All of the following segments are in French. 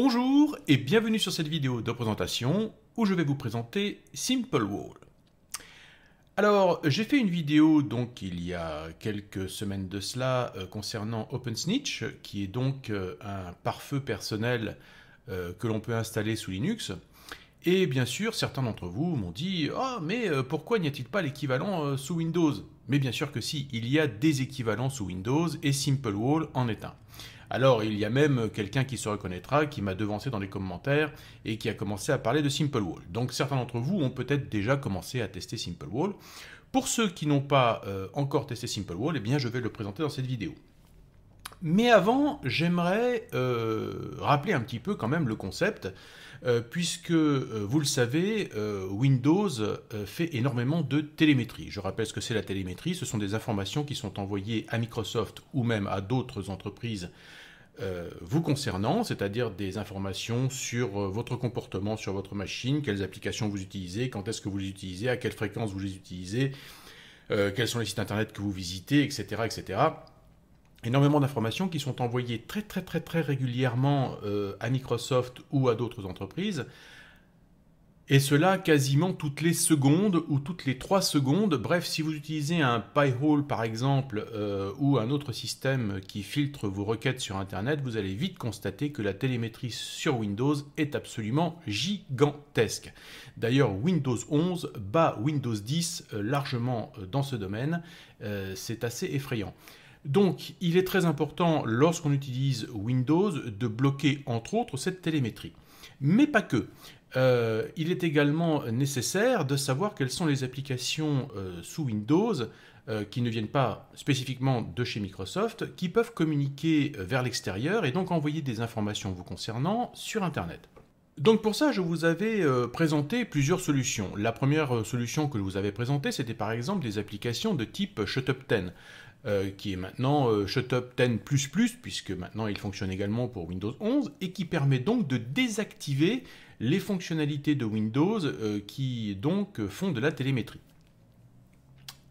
Bonjour et bienvenue sur cette vidéo de présentation où je vais vous présenter SimpleWall. Alors, j'ai fait une vidéo donc il y a quelques semaines de cela euh, concernant OpenSnitch, qui est donc euh, un pare-feu personnel euh, que l'on peut installer sous Linux. Et bien sûr, certains d'entre vous m'ont dit oh, mais pourquoi n'y a-t-il pas l'équivalent sous Windows Mais bien sûr que si, il y a des équivalents sous Windows et SimpleWall en est un. Alors il y a même quelqu'un qui se reconnaîtra, qui m'a devancé dans les commentaires et qui a commencé à parler de Simple Wall. Donc certains d'entre vous ont peut-être déjà commencé à tester Simple Wall. Pour ceux qui n'ont pas euh, encore testé Simple Wall, eh bien je vais le présenter dans cette vidéo. Mais avant, j'aimerais euh, rappeler un petit peu quand même le concept, euh, puisque euh, vous le savez, Windows fait énormément de télémétrie. Je rappelle ce que c'est la télémétrie, ce sont des informations qui sont envoyées à Microsoft ou même à d'autres entreprises vous concernant, c'est-à-dire des informations sur votre comportement sur votre machine, quelles applications vous utilisez, quand est-ce que vous les utilisez, à quelle fréquence vous les utilisez, quels sont les sites internet que vous visitez, etc. etc énormément d'informations qui sont envoyées très très très très régulièrement euh, à Microsoft ou à d'autres entreprises. Et cela quasiment toutes les secondes ou toutes les trois secondes. Bref, si vous utilisez un Pi-hole par exemple euh, ou un autre système qui filtre vos requêtes sur Internet, vous allez vite constater que la télémétrie sur Windows est absolument gigantesque. D'ailleurs, Windows 11 bat Windows 10 euh, largement dans ce domaine. C'est assez effrayant. Donc, il est très important, lorsqu'on utilise Windows, de bloquer, entre autres, cette télémétrie. Mais pas que. Euh, il est également nécessaire de savoir quelles sont les applications euh, sous Windows euh, qui ne viennent pas spécifiquement de chez Microsoft, qui peuvent communiquer vers l'extérieur et donc envoyer des informations vous concernant sur Internet. Donc pour ça, je vous avais présenté plusieurs solutions. La première solution que je vous avais présentée, c'était par exemple des applications de type ShutUp 10. Euh, qui est maintenant euh, Shutup 10 puisque maintenant il fonctionne également pour Windows 11, et qui permet donc de désactiver les fonctionnalités de Windows euh, qui donc font de la télémétrie.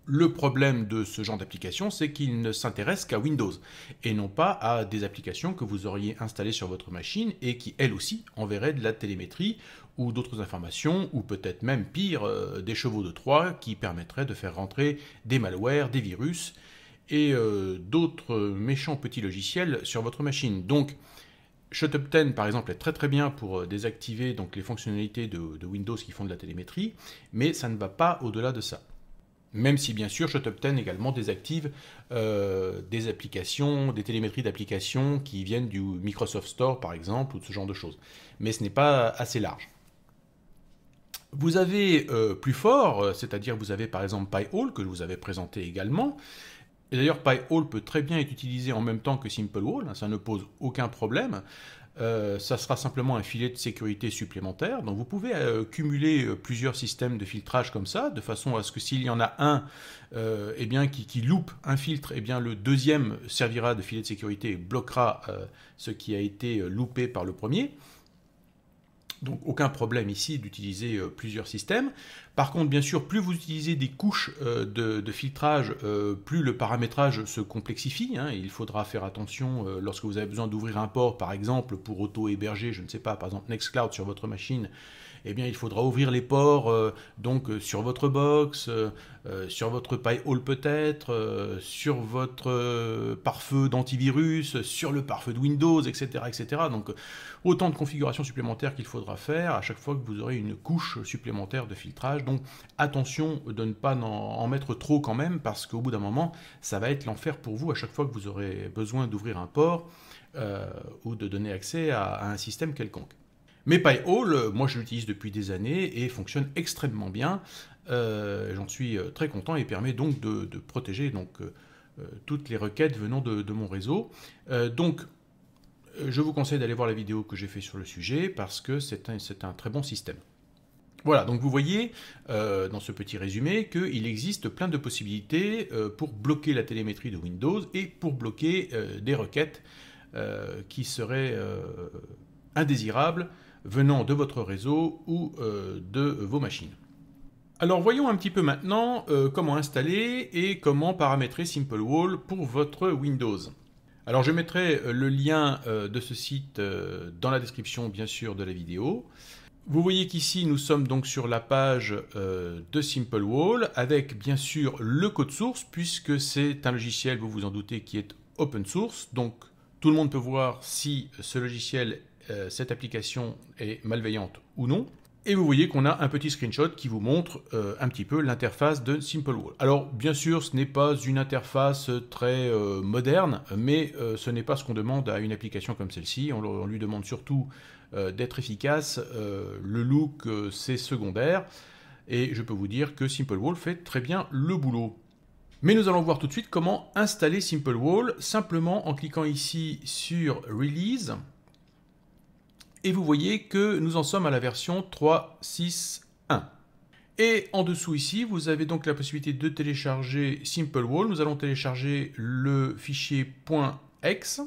Le problème de ce genre d'application, c'est qu'il ne s'intéresse qu'à Windows et non pas à des applications que vous auriez installées sur votre machine et qui, elles aussi, enverraient de la télémétrie ou d'autres informations, ou peut-être même pire, des chevaux de Troie qui permettraient de faire rentrer des malwares, des virus et euh, d'autres méchants petits logiciels sur votre machine. Donc, ShutUp 10 par exemple est très très bien pour euh, désactiver donc, les fonctionnalités de, Windows qui font de la télémétrie, mais ça ne va pas au-delà de ça. Même si bien sûr ShutUp 10 également désactive euh, des applications, des télémétries d'applications qui viennent du Microsoft Store par exemple ou de ce genre de choses. Mais ce n'est pas assez large. Vous avez plus fort, c'est-à-dire vous avez par exemple PyHole que je vous avais présenté également, et d'ailleurs, PyHall peut très bien être utilisé en même temps que SimpleWall, hein, ça ne pose aucun problème. Euh, ça sera simplement un filet de sécurité supplémentaire. Donc vous pouvez euh, cumuler euh, plusieurs systèmes de filtrage comme ça, de façon à ce que s'il y en a un et eh bien, qui, loupe un filtre, eh bien, le deuxième servira de filet de sécurité et bloquera ce qui a été loupé par le premier. Donc aucun problème ici d'utiliser euh, plusieurs systèmes. Par contre, bien sûr, plus vous utilisez des couches euh, de, filtrage, euh, plus le paramétrage se complexifie. Hein. il faudra faire attention lorsque vous avez besoin d'ouvrir un port, par exemple, pour auto-héberger, je ne sais pas, par exemple Nextcloud sur votre machine. Eh bien, il faudra ouvrir les ports euh, donc euh, sur votre box, euh, sur votre paywall peut-être, sur votre pare-feu d'antivirus, sur le pare-feu de Windows, etc., etc. Donc, autant de configurations supplémentaires qu'il faudra faire à chaque fois que vous aurez une couche supplémentaire de filtrage. Donc, attention de ne pas en, mettre trop quand même, parce qu'au bout d'un moment, ça va être l'enfer pour vous à chaque fois que vous aurez besoin d'ouvrir un port. ou de donner accès à un système quelconque. Mais PyHall, euh, moi je l'utilise depuis des années et fonctionne extrêmement bien. Euh, j'en suis euh, très content et permet donc de, protéger donc, toutes les requêtes venant de, mon réseau. donc je vous conseille d'aller voir la vidéo que j'ai fait sur le sujet parce que c'est un, très bon système. Voilà, donc vous voyez dans ce petit résumé qu'il existe plein de possibilités pour bloquer la télémétrie de Windows et pour bloquer des requêtes qui seraient indésirables venant de votre réseau ou euh, de vos machines. Alors voyons un petit peu maintenant euh, comment installer et comment paramétrer SimpleWall pour votre Windows. Alors je mettrai euh, le lien de ce site dans la description bien sûr de la vidéo. Vous voyez qu'ici nous sommes donc sur la page de SimpleWall avec bien sûr le code source puisque c'est un logiciel, vous vous en doutez, qui est open source. Donc tout le monde peut voir si ce logiciel euh, cette application est malveillante ou non. Et vous voyez qu'on a un petit screenshot qui vous montre euh, un petit peu l'interface de SimpleWall. Alors bien sûr, ce n'est pas une interface très euh, moderne, mais ce n'est pas ce qu'on demande à une application comme celle-ci. on, lui demande surtout d'être efficace. le look, c'est secondaire. Et je peux vous dire que SimpleWall fait très bien le boulot. Mais nous allons voir tout de suite comment installer SimpleWall simplement en cliquant ici sur Release. Et vous voyez que nous en sommes à la version 3.6.1. Et en dessous ici, vous avez donc la possibilité de télécharger SimpleWall. Nous allons télécharger le fichier .exe.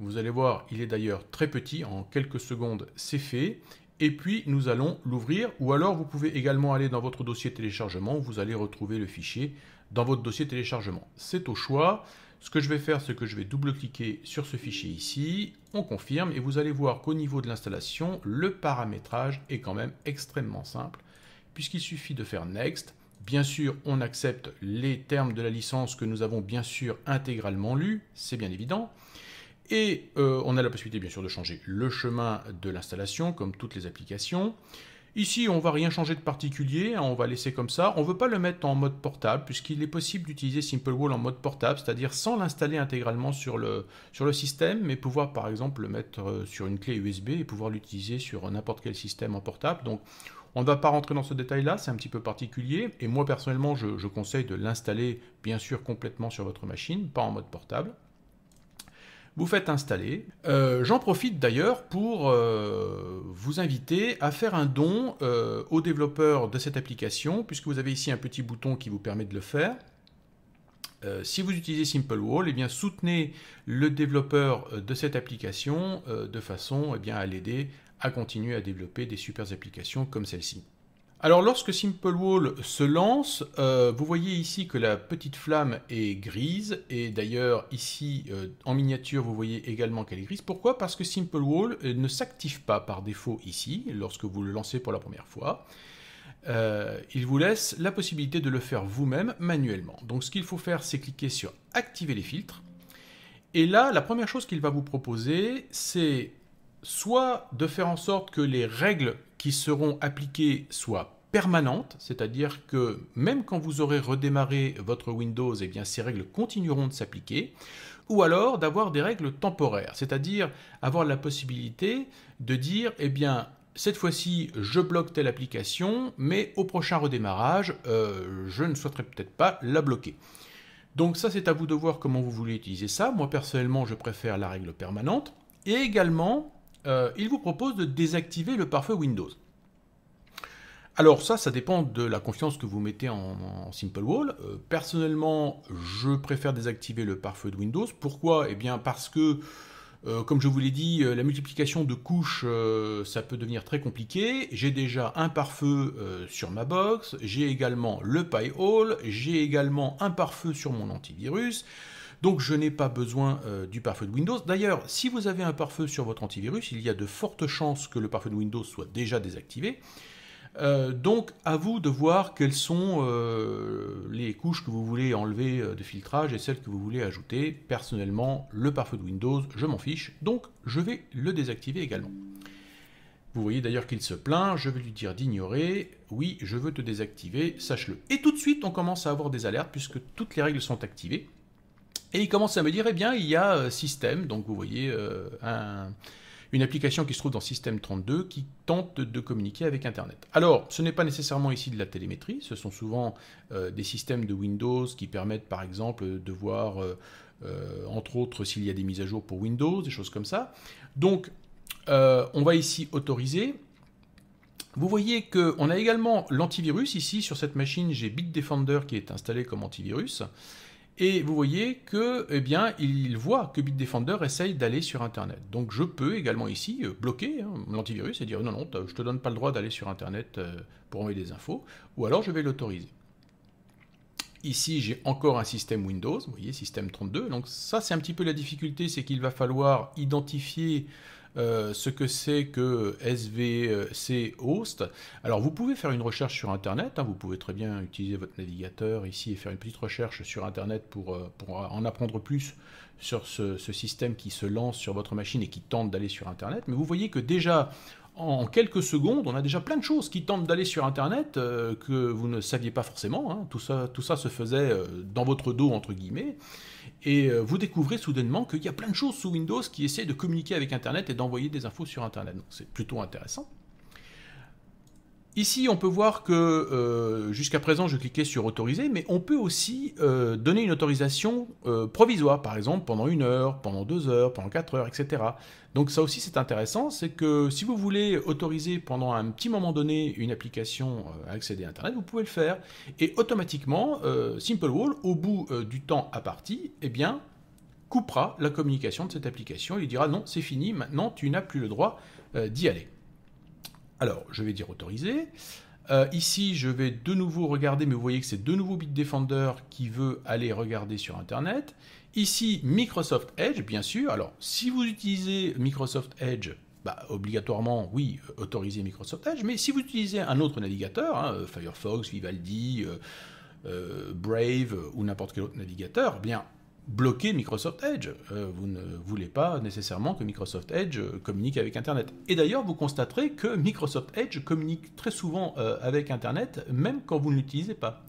Vous allez voir, il est d'ailleurs très petit, en quelques secondes c'est fait. Et puis nous allons l'ouvrir, ou alors vous pouvez également aller dans votre dossier téléchargement, vous allez retrouver le fichier dans votre dossier téléchargement. C'est au choix. Ce que je vais faire, c'est que je vais double-cliquer sur ce fichier ici, on confirme, et vous allez voir qu'au niveau de l'installation, le paramétrage est quand même extrêmement simple, puisqu'il suffit de faire Next, Bien sûr, on accepte les termes de la licence que nous avons bien sûr intégralement lus, c'est bien évident. Et euh, on a la possibilité bien sûr de changer le chemin de l'installation, comme toutes les applications. Ici, on va rien changer de particulier, hein, on va laisser comme ça. On ne veut pas le mettre en mode portable, puisqu'il est possible d'utiliser SimpleWall en mode portable, c'est-à-dire sans l'installer intégralement sur le, sur le système, mais pouvoir par exemple le mettre euh, sur une clé USB et pouvoir l'utiliser sur n'importe quel système en portable. Donc, on ne va pas rentrer dans ce détail-là, c'est un petit peu particulier. Et moi, personnellement, je, conseille de l'installer, bien sûr, complètement sur votre machine, pas en mode portable vous faites installer. Euh, j'en profite d'ailleurs pour euh, vous inviter à faire un don euh, au développeur de cette application, puisque vous avez ici un petit bouton qui vous permet de le faire. Euh, si vous utilisez SimpleWall, eh bien, soutenez le développeur euh, de cette application de façon eh bien, à l'aider à continuer à développer des super applications comme celle-ci. Alors lorsque Simplewall se lance, euh, vous voyez ici que la petite flamme est grise, et d'ailleurs ici euh, en miniature vous voyez également qu'elle est grise. Pourquoi Parce que Simplewall euh, ne s'active pas par défaut ici, lorsque vous le lancez pour la première fois. il vous laisse la possibilité de le faire vous-même manuellement. Donc ce qu'il faut faire c'est cliquer sur activer les filtres, et là la première chose qu'il va vous proposer c'est soit de faire en sorte que les règles qui seront appliquées soient permanente, c'est-à-dire que même quand vous aurez redémarré votre Windows, eh bien, ces règles continueront de s'appliquer, ou alors d'avoir des règles temporaires, c'est-à-dire avoir la possibilité de dire, eh bien, cette fois-ci, je bloque telle application, mais au prochain redémarrage, euh, je ne souhaiterais peut-être pas la bloquer. Donc ça, c'est à vous de voir comment vous voulez utiliser ça. Moi, personnellement, je préfère la règle permanente. Et également, euh, il vous propose de désactiver le pare-feu Windows. Alors ça, ça dépend de la confiance que vous mettez en, SimpleWall. Euh, personnellement, je préfère désactiver le pare-feu de Windows. Pourquoi Eh bien parce que, euh, comme je vous l'ai dit, euh, la multiplication de couches, ça peut devenir très compliqué. J'ai déjà un pare-feu sur ma box, j'ai également le pi j'ai également un pare-feu sur mon antivirus. Donc je n'ai pas besoin du pare-feu de Windows. D'ailleurs, si vous avez un pare-feu sur votre antivirus, il y a de fortes chances que le pare-feu de Windows soit déjà désactivé. Euh, donc, à vous de voir quelles sont euh, les couches que vous voulez enlever euh, de filtrage et celles que vous voulez ajouter. Personnellement, le pare-feu de Windows, je m'en fiche, donc je vais le désactiver également. Vous voyez d'ailleurs qu'il se plaint, je vais lui dire d'ignorer, oui, je veux te désactiver, sache-le. Et tout de suite, on commence à avoir des alertes puisque toutes les règles sont activées. Et il commence à me dire, eh bien, il y a système, donc vous voyez un une application qui se trouve dans Système 32 qui tente de communiquer avec Internet. Alors, ce n'est pas nécessairement ici de la télémétrie, ce sont souvent euh, des systèmes de Windows qui permettent par exemple de voir, euh, euh, entre autres, s'il y a des mises à jour pour Windows, des choses comme ça. Donc, on va ici autoriser. Vous voyez qu'on a également l'antivirus ici. Sur cette machine, j'ai Bitdefender qui est installé comme antivirus. Et vous voyez que, eh bien, il voit que Bitdefender essaye d'aller sur Internet. Donc je peux également ici euh, bloquer hein, l'antivirus et dire non, non, je te donne pas le droit d'aller sur Internet euh, pour envoyer des infos, ou alors je vais l'autoriser. Ici, j'ai encore un système Windows, vous voyez, système 32. Donc ça, c'est un petit peu la difficulté, c'est qu'il va falloir identifier euh, ce que c'est que SVC Host. Alors vous pouvez faire une recherche sur Internet, hein. vous pouvez très bien utiliser votre navigateur ici et faire une petite recherche sur Internet pour, euh, en apprendre plus sur ce système qui se lance sur votre machine et qui tente d'aller sur Internet. Mais vous voyez que déjà, en quelques secondes, on a déjà plein de choses qui tentent d'aller sur Internet euh, que vous ne saviez pas forcément. Hein. Tout, ça, tout ça se faisait euh, dans votre dos, entre guillemets. Et euh, vous découvrez soudainement qu'il y a plein de choses sous Windows qui essaient de communiquer avec Internet et d'envoyer des infos sur Internet. c'est plutôt intéressant. Ici, on peut voir que euh, jusqu'à présent, je cliquais sur autoriser, mais on peut aussi euh, donner une autorisation euh, provisoire, par exemple pendant une heure, pendant deux heures, pendant quatre heures, etc. Donc ça aussi, c'est intéressant, c'est que si vous voulez autoriser pendant un petit moment donné une application à accéder à Internet, vous pouvez le faire. Et automatiquement, SimpleWall, au bout du temps imparti, eh bien, coupera la communication de cette application et dira non, c'est fini, maintenant tu n'as plus le droit d'y aller. Alors, je vais dire autoriser. Euh, ici, je vais de nouveau regarder, mais vous voyez que c'est de nouveau Bitdefender qui veut aller regarder sur Internet. Ici, Microsoft Edge, bien sûr. Alors, si vous utilisez Microsoft Edge, bah, obligatoirement, oui, euh, autoriser Microsoft Edge, mais si vous utilisez un autre navigateur, hein, Firefox, Vivaldi, euh, Brave ou n'importe quel autre navigateur, eh bien, bloquer Microsoft Edge. Euh, vous ne voulez pas nécessairement que Microsoft Edge euh, communique avec Internet. Et d'ailleurs, vous constaterez que Microsoft Edge communique très souvent euh, avec Internet, même quand vous ne l'utilisez pas.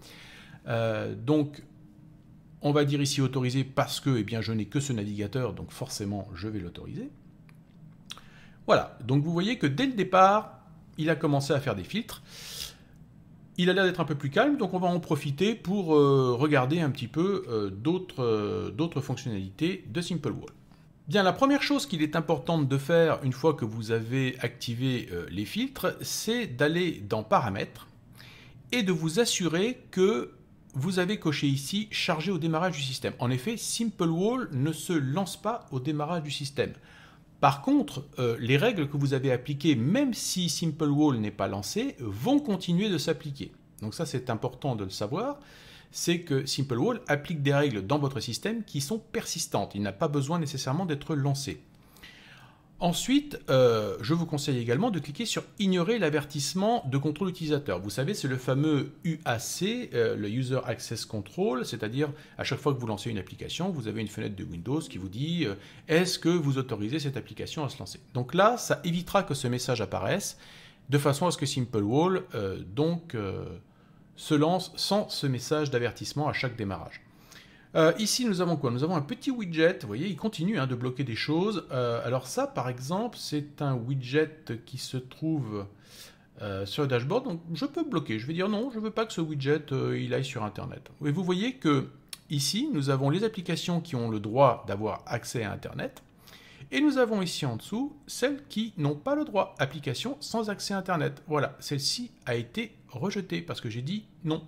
donc, on va dire ici autorisé parce que eh bien, je n'ai que ce navigateur, donc forcément, je vais l'autoriser. Voilà, donc vous voyez que dès le départ, il a commencé à faire des filtres. Il a l'air d'être un peu plus calme, donc on va en profiter pour euh, regarder un petit peu euh, euh, d'autres fonctionnalités de Simplewall. Bien, la première chose qu'il est important de faire une fois que vous avez activé les filtres, c'est d'aller dans Paramètres et de vous assurer que vous avez coché ici Charger au démarrage du système. En effet, Simplewall ne se lance pas au démarrage du système. Par contre, euh, les règles que vous avez appliquées, même si SimpleWall n'est pas lancé, vont continuer de s'appliquer. Donc ça, c'est important de le savoir. C'est que SimpleWall applique des règles dans votre système qui sont persistantes. Il n'a pas besoin nécessairement d'être lancé. Ensuite, euh, je vous conseille également de cliquer sur Ignorer l'avertissement de contrôle utilisateur. Vous savez, c'est le fameux UAC, euh, le User Access Control, c'est-à-dire à chaque fois que vous lancez une application, vous avez une fenêtre de Windows qui vous dit euh, est-ce que vous autorisez cette application à se lancer. Donc là, ça évitera que ce message apparaisse, de façon à ce que SimpleWall donc se lance sans ce message d'avertissement à chaque démarrage. Euh, ici, nous avons quoi Nous avons un petit widget, vous voyez, il continue hein, de bloquer des choses. Euh, alors ça, par exemple, c'est un widget qui se trouve euh, sur le dashboard, donc je peux bloquer. Je vais dire non, je ne veux pas que ce widget, il aille sur Internet. Et vous voyez que ici, nous avons les applications qui ont le droit d'avoir accès à Internet. Et nous avons ici en dessous celles qui n'ont pas le droit, Application sans accès à Internet. Voilà, celle-ci a été rejetée parce que j'ai dit non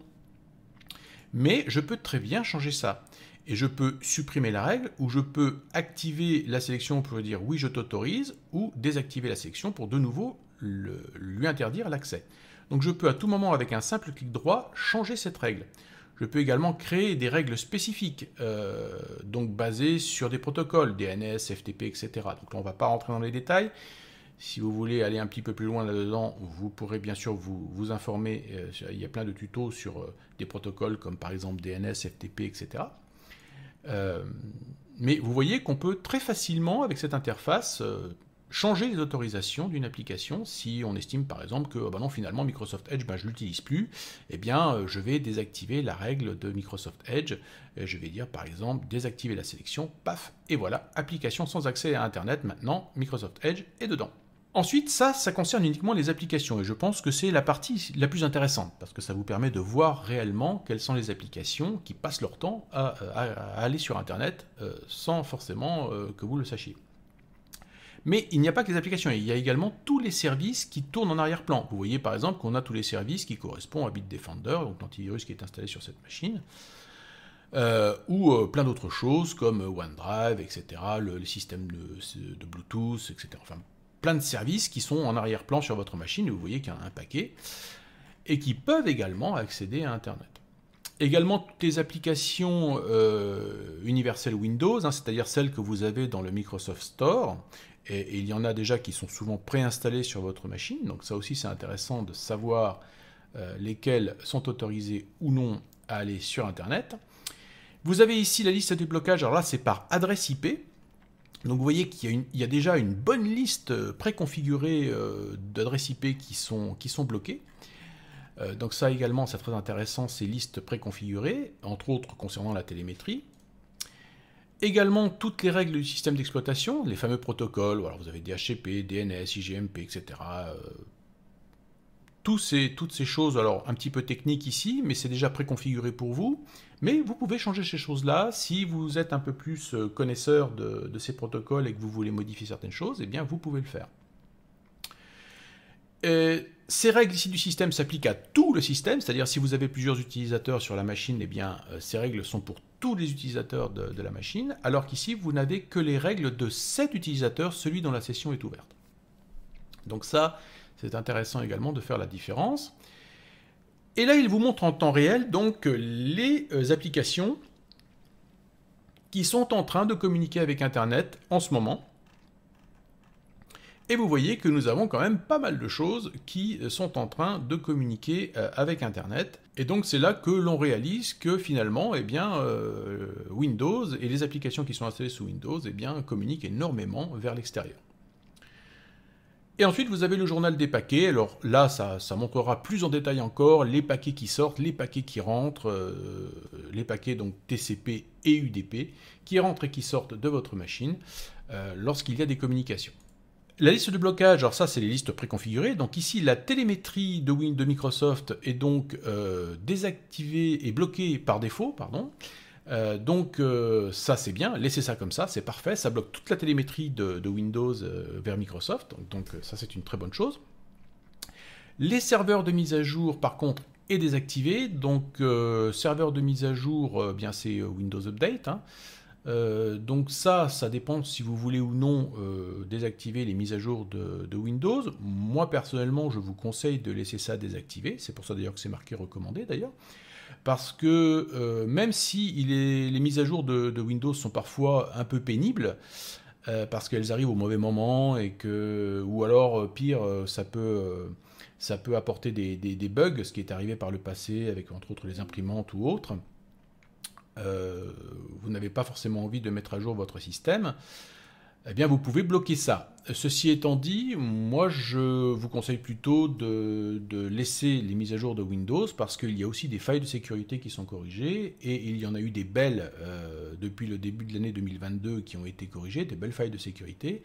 mais je peux très bien changer ça. Et je peux supprimer la règle ou je peux activer la sélection pour dire oui, je t'autorise ou désactiver la sélection pour de nouveau lui interdire l'accès. Donc je peux à tout moment avec un simple clic droit changer cette règle. Je peux également créer des règles spécifiques, euh, donc basées sur des protocoles, DNS, FTP, etc. Donc là, on ne va pas rentrer dans les détails, si vous voulez aller un petit peu plus loin là-dedans, vous pourrez bien sûr vous, vous informer. Euh, il y a plein de tutos sur euh, des protocoles comme par exemple DNS, FTP, etc. Euh, mais vous voyez qu'on peut très facilement, avec cette interface, changer les autorisations d'une application si on estime par exemple que ah bah non, finalement Microsoft Edge, bah, je ne l'utilise plus, eh bien je vais désactiver la règle de Microsoft Edge, je vais dire par exemple désactiver la sélection, paf, et voilà, application sans accès à Internet, maintenant Microsoft Edge est dedans. Ensuite, ça, ça concerne uniquement les applications et je pense que c'est la partie la plus intéressante parce que ça vous permet de voir réellement quelles sont les applications qui passent leur temps à, aller sur Internet euh, sans forcément euh, que vous le sachiez. Mais il n'y a pas que les applications, il y a également tous les services qui tournent en arrière-plan. Vous voyez par exemple qu'on a tous les services qui correspondent à Bitdefender, donc l'antivirus qui est installé sur cette machine. Euh, ou plein d'autres choses comme OneDrive, etc., le, les systèmes de, Bluetooth, etc. Enfin, plein de services qui sont en arrière-plan sur votre machine, vous voyez qu'il y en a un paquet, et qui peuvent également accéder à Internet. Également toutes les applications euh, universelles Windows, hein, c'est-à-dire celles que vous avez dans le Microsoft Store, et, il y en a déjà qui sont souvent préinstallées sur votre machine, donc ça aussi c'est intéressant de savoir euh, lesquelles sont autorisées ou non à aller sur Internet. Vous avez ici la liste du blocage. alors là c'est par adresse IP, donc vous voyez qu'il y, a déjà une bonne liste euh, préconfigurée euh, d'adresses IP qui sont, qui sont bloquées. Euh, donc ça également, c'est très intéressant, ces listes préconfigurées, entre autres concernant la télémétrie. Également, toutes les règles du système d'exploitation, les fameux protocoles, alors vous avez DHCP, DNS, IGMP, etc., toutes ces choses, alors un petit peu technique ici, mais c'est déjà préconfiguré pour vous. Mais vous pouvez changer ces choses-là. Si vous êtes un peu plus euh, connaisseur de, ces protocoles et que vous voulez modifier certaines choses, Et eh bien vous pouvez le faire. Euh, ces règles ici du système s'appliquent à tout le système, c'est-à-dire si vous avez plusieurs utilisateurs sur la machine, eh bien euh, ces règles sont pour tous les utilisateurs de, de la machine, alors qu'ici vous n'avez que les règles de cet utilisateur, celui dont la session est ouverte. Donc ça, c'est intéressant également de faire la différence. Et là, il vous montre en temps réel donc les euh, applications qui sont en train de communiquer avec Internet en ce moment. Et vous voyez que nous avons quand même pas mal de choses qui euh, sont en train de communiquer euh, avec Internet. Et donc c'est là que l'on réalise que finalement, eh bien, Windows et les applications qui sont installées sous Windows eh bien, communiquent énormément vers l'extérieur. Et ensuite, vous avez le journal des paquets. Alors là, ça, montrera plus en détail encore les paquets qui sortent, les paquets qui rentrent, euh, les paquets donc TCP et UDP qui rentrent et qui sortent de votre machine euh, lorsqu'il y a des communications. La liste de blocage, alors ça c'est les listes préconfigurées. Donc ici la télémétrie de Windows de Microsoft est donc euh, désactivée et bloquée par défaut, pardon. Euh, donc euh, ça c'est bien, laissez ça comme ça, c'est parfait, ça bloque toute la télémétrie de, Windows euh, vers Microsoft, donc, ça c'est une très bonne chose. Les serveurs de mise à jour par contre est désactivé, donc serveur de mise à jour, eh bien c'est Windows Update. Hein. donc ça, ça dépend si vous voulez ou non désactiver les mises à jour de, de, Windows. Moi personnellement, je vous conseille de laisser ça désactivé. C'est pour ça d'ailleurs que c'est marqué recommandé d'ailleurs parce que euh, même si les mises à jour de, Windows sont parfois un peu pénibles, euh, parce qu'elles arrivent au mauvais moment et ou alors euh, pire, ça peut, apporter des, bugs, ce qui est arrivé par le passé avec entre autres les imprimantes ou autres. vous n'avez pas forcément envie de mettre à jour votre système. Eh vous pouvez bloquer ça. Ceci étant dit, moi je vous conseille plutôt de, laisser les mises à jour de Windows parce qu'il y a aussi des failles de sécurité qui sont corrigées et il y en a eu des belles euh, depuis le début de l'année 2022 qui ont été corrigées, des belles failles de sécurité.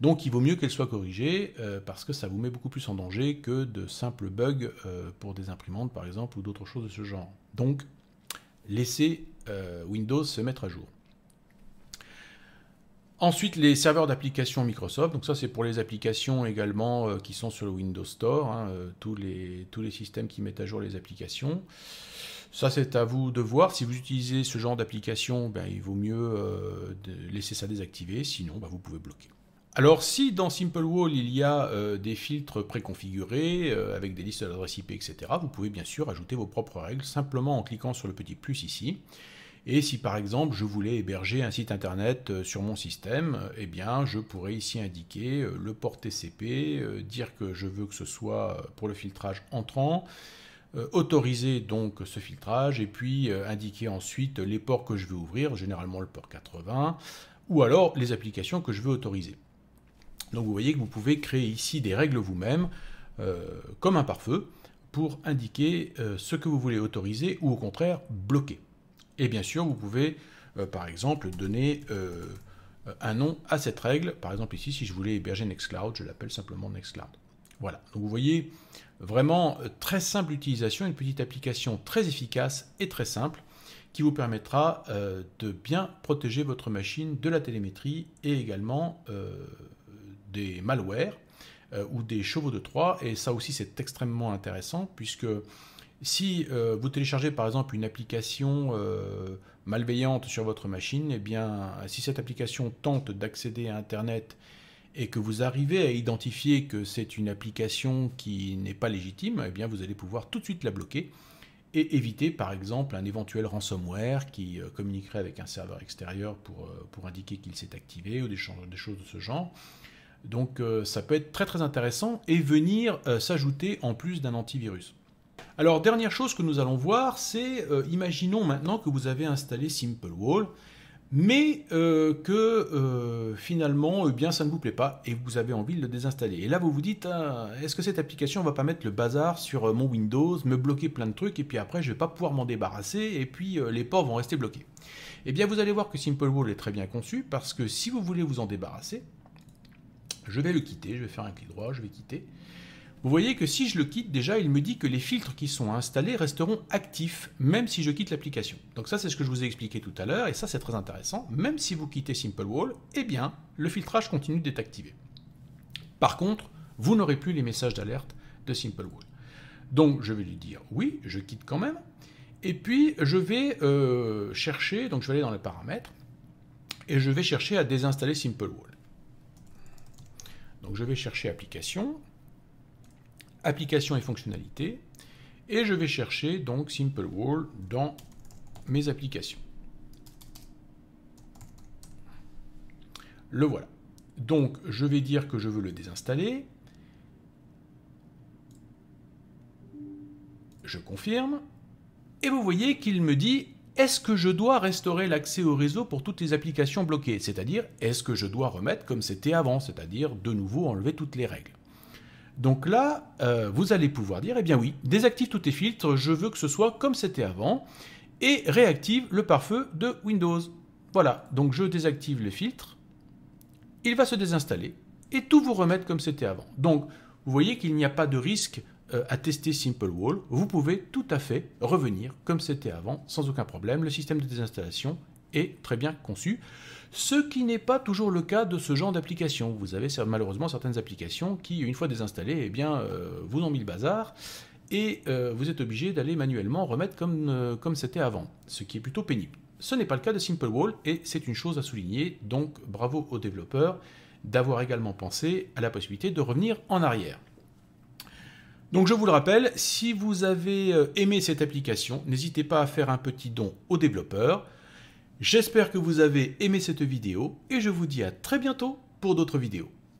Donc il vaut mieux qu'elles soient corrigées euh, parce que ça vous met beaucoup plus en danger que de simples bugs euh, pour des imprimantes par exemple ou d'autres choses de ce genre. Donc laissez Windows se mettre à jour. Ensuite, les serveurs d'applications Microsoft. Donc ça, c'est pour les applications également euh, qui sont sur le Windows Store, hein, euh, tous, les, systèmes qui mettent à jour les applications. Ça, c'est à vous de voir. Si vous utilisez ce genre d'application, ben, il vaut mieux euh, laisser ça désactiver, sinon ben, vous pouvez bloquer. Alors si dans SimpleWall il y a des filtres préconfigurés avec des listes d'adresses IP, etc., vous pouvez bien sûr ajouter vos propres règles simplement en cliquant sur le petit plus ici. Et si par exemple je voulais héberger un site internet euh, sur mon système, euh, eh bien je pourrais ici indiquer euh, le port TCP, dire que je veux que ce soit pour le filtrage entrant, autoriser donc ce filtrage et puis indiquer ensuite les ports que je veux ouvrir, généralement le port 80, ou alors les applications que je veux autoriser. Donc vous voyez que vous pouvez créer ici des règles vous-même, comme un pare-feu, pour indiquer ce que vous voulez autoriser ou au contraire bloquer. Et bien sûr, vous pouvez, euh, par exemple, donner euh, un nom à cette règle. Par exemple, ici, si je voulais héberger Nextcloud, je l'appelle simplement Nextcloud. Voilà. Donc vous voyez, vraiment euh, très simple utilisation, une petite application très efficace et très simple qui vous permettra de bien protéger votre machine de la télémétrie et également des malwares ou des chevaux de Troie. Et ça aussi, c'est extrêmement intéressant puisque si euh, vous téléchargez par exemple une application euh, malveillante sur votre machine, eh bien, si cette application tente d'accéder à Internet et que vous arrivez à identifier que c'est une application qui n'est pas légitime, eh bien, vous allez pouvoir tout de suite la bloquer et éviter par exemple un éventuel ransomware qui euh, communiquerait avec un serveur extérieur pour, indiquer qu'il s'est activé ou des, choses de ce genre. Donc ça peut être très très intéressant et venir s'ajouter en plus d'un antivirus. Alors dernière chose que nous allons voir, c'est euh, imaginons maintenant que vous avez installé SimpleWall, mais euh, que euh, finalement eh bien ça ne vous plaît pas et vous avez envie de le désinstaller. Et là vous vous dites ah, est-ce que cette application va pas mettre le bazar sur mon Windows, me bloquer plein de trucs et puis après je ne vais pas pouvoir m'en débarrasser et puis les ports vont rester bloqués. Eh bien vous allez voir que SimpleWall est très bien conçu parce que si vous voulez vous en débarrasser, je vais le quitter, je vais faire un clic droit, je vais quitter. Vous voyez que si je le quitte, déjà, il me dit que les filtres qui sont installés resteront actifs, même si je quitte l'application. Donc ça, c'est ce que je vous ai expliqué tout à l'heure, et ça, c'est très intéressant. Même si vous quittez SimpleWall, eh bien, le filtrage continue d'être activé. Par contre, vous n'aurez plus les messages d'alerte de SimpleWall. Donc, je vais lui dire oui, je quitte quand même. Et puis, je vais euh, chercher, donc je vais aller dans les paramètres, et je vais chercher à désinstaller SimpleWall. Donc, je vais chercher application, applications et fonctionnalités, et je vais chercher donc Simple Wall dans mes applications. Le voilà. Donc je vais dire que je veux le désinstaller. Je confirme. Et vous voyez qu'il me dit est-ce que je dois restaurer l'accès au réseau pour toutes les applications bloquées C'est-à-dire, est-ce que je dois remettre comme c'était avant, c'est-à-dire de nouveau enlever toutes les règles donc là, euh, vous allez pouvoir dire, eh bien oui, désactive tous tes filtres, je veux que ce soit comme c'était avant, et réactive le pare-feu de Windows. Voilà, donc je désactive les filtres, il va se désinstaller, et tout vous remettre comme c'était avant. Donc, vous voyez qu'il n'y a pas de risque euh, à tester SimpleWall, vous pouvez tout à fait revenir comme c'était avant, sans aucun problème, le système de désinstallation et très bien conçu. Ce qui n'est pas toujours le cas de ce genre d'application. Vous avez malheureusement certaines applications qui, une fois désinstallées, eh bien, euh, vous ont mis le bazar et euh, vous êtes obligé d'aller manuellement remettre comme euh, comme c'était avant, ce qui est plutôt pénible. Ce n'est pas le cas de SimpleWall et c'est une chose à souligner, donc bravo aux développeurs d'avoir également pensé à la possibilité de revenir en arrière. Donc je vous le rappelle, si vous avez aimé cette application, n'hésitez pas à faire un petit don aux développeurs, J'espère que vous avez aimé cette vidéo et je vous dis à très bientôt pour d'autres vidéos.